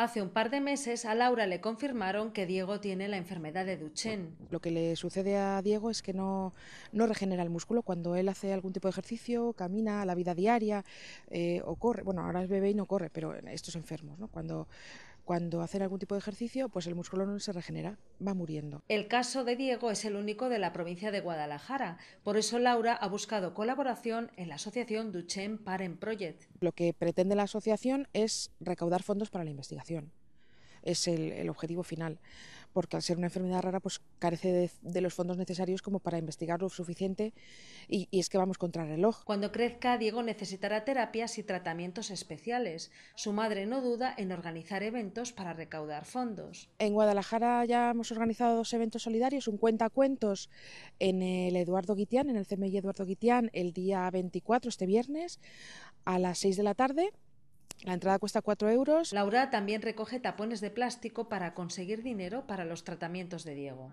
Hace un par de meses a Laura le confirmaron que Diego tiene la enfermedad de Duchenne. Lo que le sucede a Diego es que no, no regenera el músculo. Cuando él hace algún tipo de ejercicio, camina a la vida diaria eh, o corre. Bueno, ahora es bebé y no corre, pero estos enfermos, ¿no? Cuando cuando hacen algún tipo de ejercicio, pues el músculo no se regenera, va muriendo. El caso de Diego es el único de la provincia de Guadalajara, por eso Laura ha buscado colaboración en la asociación Duchenne Parent Project. Lo que pretende la asociación es recaudar fondos para la investigación. Es el, el objetivo final porque al ser una enfermedad rara pues carece de, los fondos necesarios como para investigar lo suficiente y, es que vamos contra el reloj. Cuando crezca, Diego necesitará terapias y tratamientos especiales. Su madre no duda en organizar eventos para recaudar fondos. En Guadalajara ya hemos organizado dos eventos solidarios, un cuentacuentos en el Eduardo Guitián, en el CMI Eduardo Guitián, el día 24, este viernes, a las 6 de la tarde la entrada cuesta 4 euros. Laura también recoge tapones de plástico para conseguir dinero para los tratamientos de Diego.